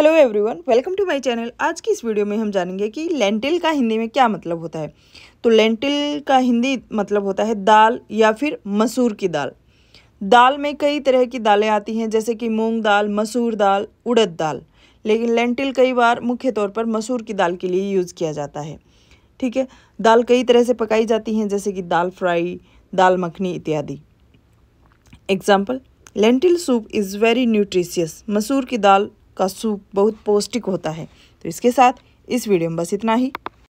hello everyone welcome to my channel आज की इस वीडियो में हम जानेंगे कि लेंटिल का हिंदी में क्या मतलब होता है तो लेंटिल का हिंदी मतलब होता है दाल या फिर मसूर की दाल दाल में कई तरह की दालें आती हैं जैसे कि मूंग दाल मसूर दाल उड़द दाल लेकिन लेंटिल कई बार मुख्य तौर पर मसूर की दाल के लिए यूज़ किया जाता है ठीक है दाल कई तरह से पकाई जाती हैं जैसे कि दाल फ्राई दाल मखनी इत्यादि example lentil soup is very nutritious मसूर की दाल का सूप बहुत पौष्टिक होता है तो इसके साथ इस वीडियो में बस इतना ही